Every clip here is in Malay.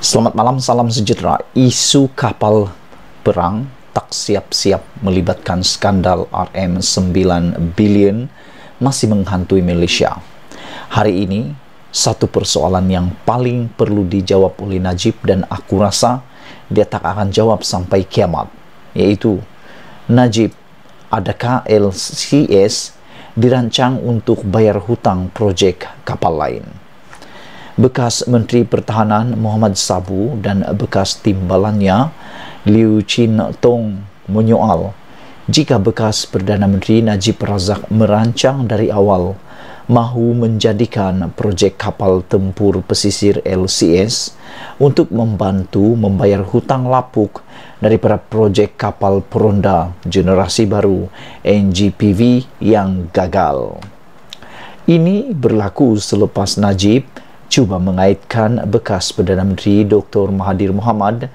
Selamat malam, salam sejahtera. Isu kapal perang tak siap-siap melibatkan skandal RM9 billion masih menghantui Malaysia. Hari ini, satu persoalan yang paling perlu dijawab oleh Najib dan aku rasa dia tak akan jawab sampai kiamat, yaitu Najib, adakah LCS dirancang untuk bayar hutang proyek kapal lain? bekas Menteri Pertahanan Muhammad Sabu dan bekas timbalannya Liu Chin Tong menyoal jika bekas Perdana Menteri Najib Razak merancang dari awal mahu menjadikan projek kapal tempur pesisir LCS untuk membantu membayar hutang lapuk daripada projek kapal peronda generasi baru NGPV yang gagal. Ini berlaku selepas Najib cuba mengaitkan bekas Perdana Menteri Dr. Mahathir Mohamad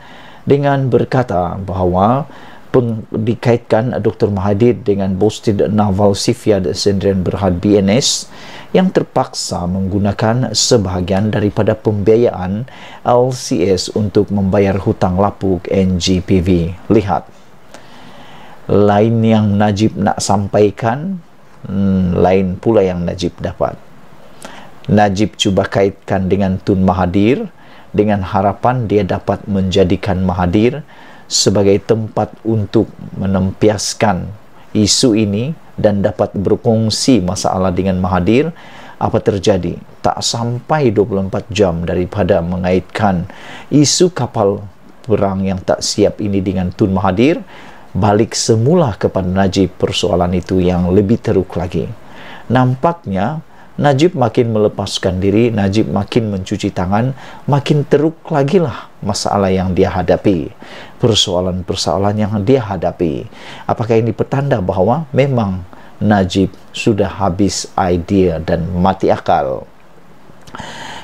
dengan berkata bahawa peng, dikaitkan Dr. Mahathir dengan Bosted Naval Sifiyad Sendirian Berhad BNS yang terpaksa menggunakan sebahagian daripada pembiayaan LCS untuk membayar hutang lapuk NGPV. Lihat. Lain yang Najib nak sampaikan, hmm, lain pula yang Najib dapat. Najib cuba kaitkan dengan Tun Mahadir dengan harapan dia dapat menjadikan Mahadir sebagai tempat untuk menempiaskan isu ini dan dapat berkongsi masalah dengan Mahadir apa terjadi tak sampai 24 jam daripada mengaitkan isu kapal perang yang tak siap ini dengan Tun Mahadir balik semula kepada Najib persoalan itu yang lebih teruk lagi nampaknya Najib makin melepaskan diri, Najib makin mencuci tangan, makin teruk lagi lah masalah yang dia hadapi. Persoalan-persoalan yang dia hadapi. Apakah ini petanda bahwa memang Najib sudah habis idea dan mati akal?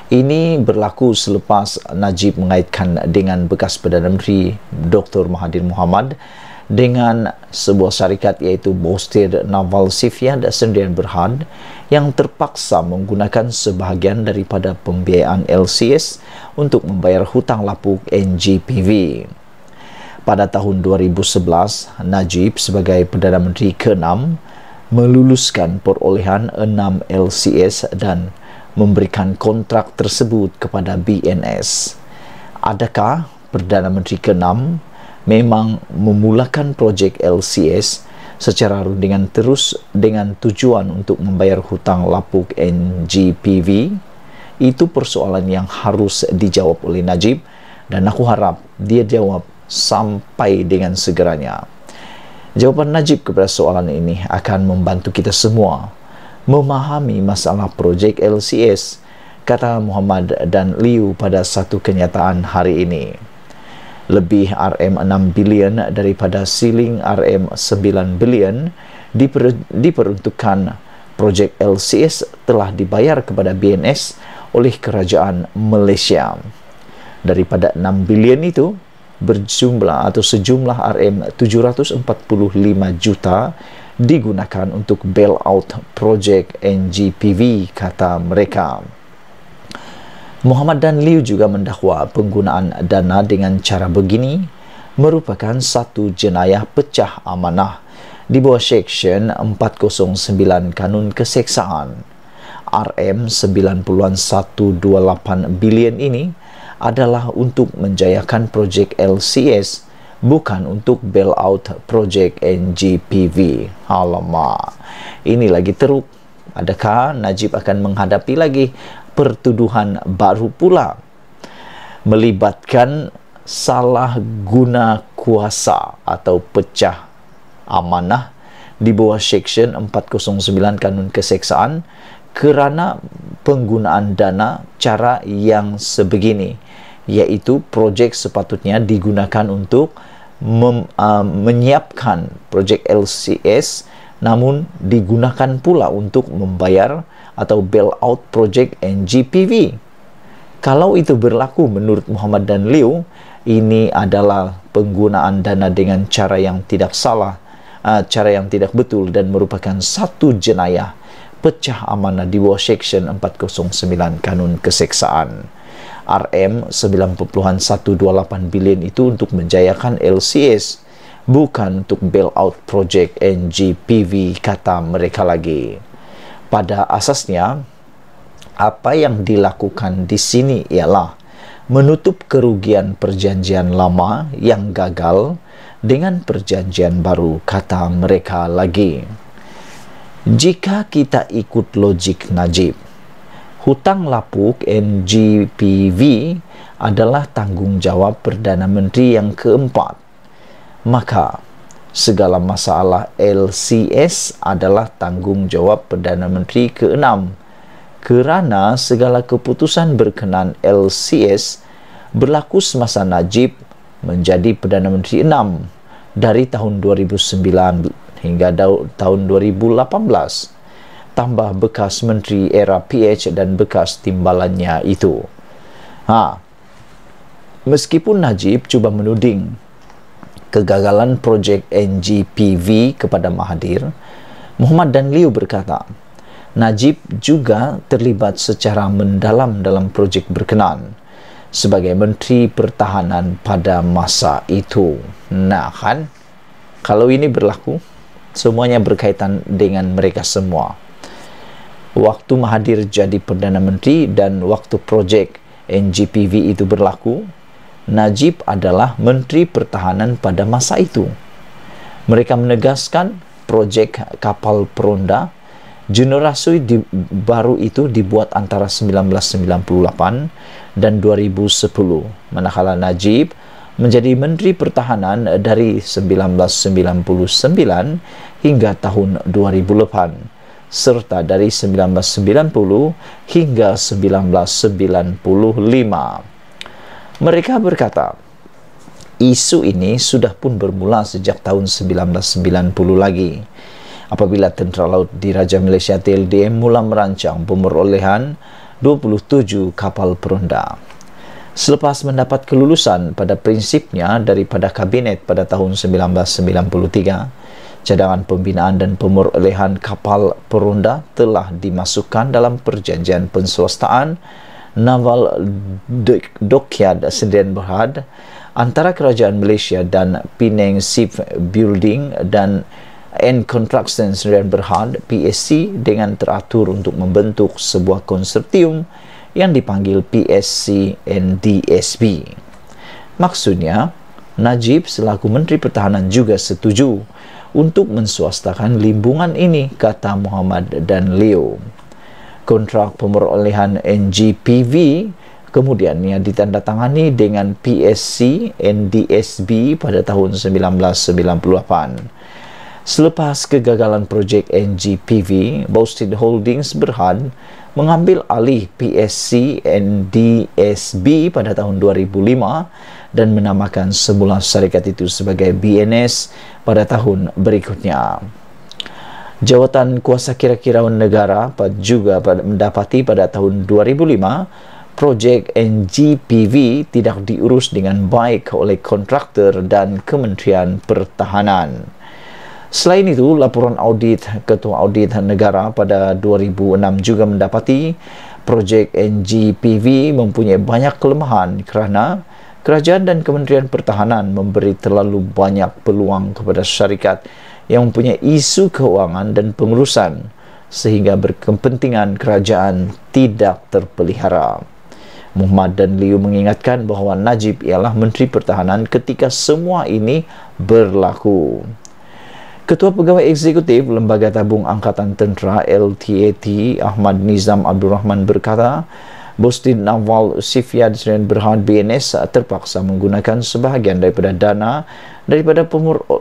Ini berlaku selepas Najib mengaitkan dengan bekas Perdana Menteri Dr. Mahathir Muhammad dengan sebuah syarikat yaitu Bostir Naval Sifia dan Sendirian Berhad yang terpaksa menggunakan sebahagian daripada pembiayaan LCS untuk membayar hutang lapuk NGPV. Pada tahun 2011, Najib sebagai Perdana Menteri ke-6 meluluskan perolehan 6 LCS dan memberikan kontrak tersebut kepada BNS. Adakah Perdana Menteri ke-6 memang memulakan projek LCS secara rundingan terus dengan tujuan untuk membayar hutang lapuk NGPV? Itu persoalan yang harus dijawab oleh Najib dan aku harap dia jawab sampai dengan segeranya. Jawaban Najib kepada soalan ini akan membantu kita semua memahami masalah projek LCS kata Muhammad dan Liu pada satu kenyataan hari ini lebih RM6 bilion daripada siling RM9 bilion diper, diperuntukkan projek LCS telah dibayar kepada BNS oleh kerajaan Malaysia. Daripada 6 bilion itu, berjumlah atau sejumlah RM745 juta digunakan untuk bailout projek NGPV kata mereka. Muhammad dan Liu juga mendakwa penggunaan dana dengan cara begini merupakan satu jenayah pecah amanah di bawah Seksyen 409 Kanun Keseksaan. RM91.28 bilion ini adalah untuk menjayakan projek LCS bukan untuk bailout projek NGPV. Alamak, ini lagi teruk. Adakah Najib akan menghadapi lagi pertuduhan baru pula melibatkan salah guna kuasa atau pecah amanah di bawah seksyen 409 Kanun Keseksaan kerana penggunaan dana cara yang sebegini iaitu projek sepatutnya digunakan untuk mem, uh, menyiapkan projek LCS namun digunakan pula untuk membayar atau bailout project NGPV. Kalau itu berlaku menurut Muhammad dan Liu, ini adalah penggunaan dana dengan cara yang tidak salah, uh, cara yang tidak betul dan merupakan satu jenayah pecah amanah di bawah Seksyen 409 Kanun Keseksaan. RM 90.128 bilion itu untuk menjayakan LCS, bukan untuk bailout project NGPV, kata mereka lagi pada asasnya apa yang dilakukan di sini ialah menutup kerugian perjanjian lama yang gagal dengan perjanjian baru kata mereka lagi jika kita ikut logik Najib hutang lapuk NGPV adalah tanggungjawab Perdana Menteri yang keempat maka segala masalah LCS adalah tanggungjawab Perdana Menteri ke-6 kerana segala keputusan berkenaan LCS berlaku semasa Najib menjadi Perdana Menteri 6 dari tahun 2009 hingga tahun 2018 tambah bekas menteri era PH dan bekas timbalannya itu. Ha. Meskipun Najib cuba menuding kegagalan projek NGPV kepada Mahathir, Muhammad dan Liu berkata, Najib juga terlibat secara mendalam dalam projek berkenaan sebagai Menteri Pertahanan pada masa itu. Nah kan, kalau ini berlaku, semuanya berkaitan dengan mereka semua. Waktu Mahathir jadi Perdana Menteri dan waktu projek NGPV itu berlaku, Najib adalah menteri pertahanan pada masa itu. Mereka menegaskan projek kapal peronda generasi di, baru itu dibuat antara 1998 dan 2010 manakala Najib menjadi menteri pertahanan dari 1999 hingga tahun 2008 serta dari 1990 hingga 1995. Mereka berkata, isu ini sudah pun bermula sejak tahun 1990 lagi. Apabila tentera laut di Raja Malaysia TLDM mula merancang pemerolehan 27 kapal peronda. Selepas mendapat kelulusan pada prinsipnya daripada kabinet pada tahun 1993, cadangan pembinaan dan pemerolehan kapal peronda telah dimasukkan dalam perjanjian penswastaan Naval Dockyard Sdn Bhd antara Kerajaan Malaysia dan Penang Building dan and Construction Sdn Bhd PSC dengan teratur untuk membentuk sebuah konsortium yang dipanggil PSC NDSB. Maksudnya, Najib selaku Menteri Pertahanan juga setuju untuk mensuastakan limbungan ini, kata Muhammad dan Leo kontrak pemerolehan NGPV kemudiannya ditandatangani dengan PSC NDSB pada tahun 1998. Selepas kegagalan projek NGPV, Boston Holdings Berhad mengambil alih PSC NDSB pada tahun 2005 dan menamakan semula syarikat itu sebagai BNS pada tahun berikutnya. Jawatan kuasa kira kira negara juga mendapati pada tahun 2005 projek NGPV tidak diurus dengan baik oleh kontraktor dan Kementerian Pertahanan. Selain itu, laporan audit Ketua Audit Negara pada 2006 juga mendapati projek NGPV mempunyai banyak kelemahan kerana kerajaan dan Kementerian Pertahanan memberi terlalu banyak peluang kepada syarikat yang mempunyai isu keuangan dan pengurusan sehingga berkepentingan kerajaan tidak terpelihara. Muhammad dan Liu mengingatkan bahawa Najib ialah Menteri Pertahanan ketika semua ini berlaku. Ketua Pegawai Eksekutif Lembaga Tabung Angkatan Tentera LTAT Ahmad Nizam Abdul Rahman berkata, Bustin Nawal Sifian Serian Berhad BNS terpaksa menggunakan sebahagian daripada dana daripada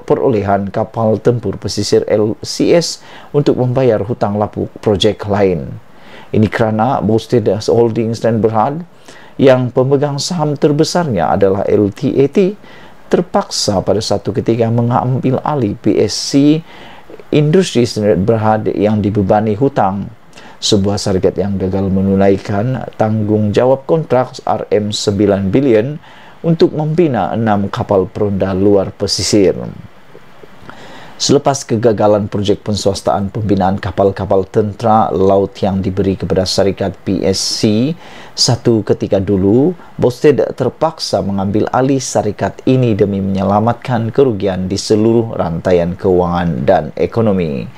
perolehan kapal tempur pesisir LCS untuk membayar hutang lapuk projek lain. Ini kerana Bustin Holdings dan Berhad yang pemegang saham terbesarnya adalah LTAT terpaksa pada satu ketika mengambil alih PSC Industri Sdn Berhad yang dibebani hutang sebuah syarikat yang gagal menunaikan tanggung jawab kontrak RM9 bilion untuk membina enam kapal peronda luar pesisir. Selepas kegagalan projek penswastaan pembinaan kapal-kapal tentera laut yang diberi kepada syarikat PSC satu ketika dulu, Bosted terpaksa mengambil alih syarikat ini demi menyelamatkan kerugian di seluruh rantaian keuangan dan ekonomi.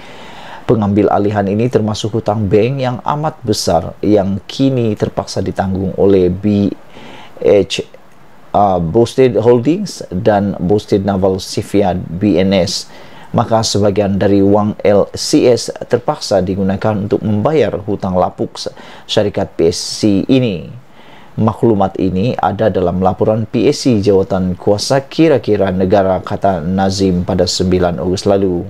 Pengambil alihan ini termasuk hutang bank yang amat besar yang kini terpaksa ditanggung oleh BH uh, Boosted Holdings dan Boosted Naval Shipyard BNS maka sebagian dari wang LCS terpaksa digunakan untuk membayar hutang lapuk syarikat PSC ini. Maklumat ini ada dalam laporan PSC jawatan kuasa kira-kira negara kata Nazim pada 9 Ogos lalu.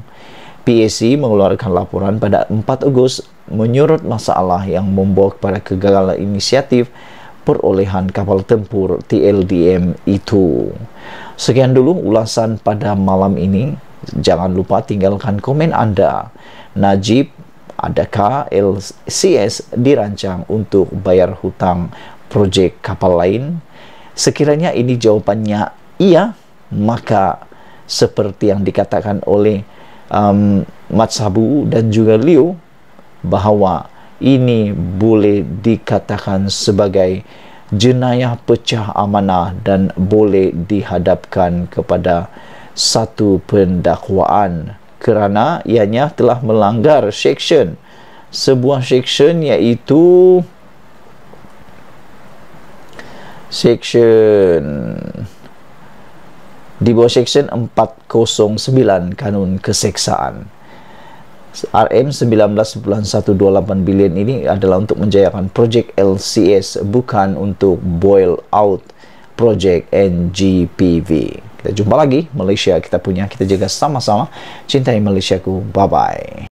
PAC mengeluarkan laporan pada 4 Agustus menyurut masalah yang membawa kepada kegagalan inisiatif perolehan kapal tempur TLDM itu. Sekian dulu ulasan pada malam ini. Jangan lupa tinggalkan komen Anda. Najib, adakah LCS dirancang untuk bayar hutang proyek kapal lain? Sekiranya ini jawabannya iya, maka seperti yang dikatakan oleh um, Matsabu dan juga Liu bahawa ini boleh dikatakan sebagai jenayah pecah amanah dan boleh dihadapkan kepada satu pendakwaan kerana ianya telah melanggar section sebuah section iaitu section di bawah Seksyen 409 Kanun Keseksaan. RM19.128 bilion ini adalah untuk menjayakan projek LCS bukan untuk boil out projek NGPV. Kita jumpa lagi Malaysia kita punya kita jaga sama-sama. Cintai Malaysia ku. Bye bye.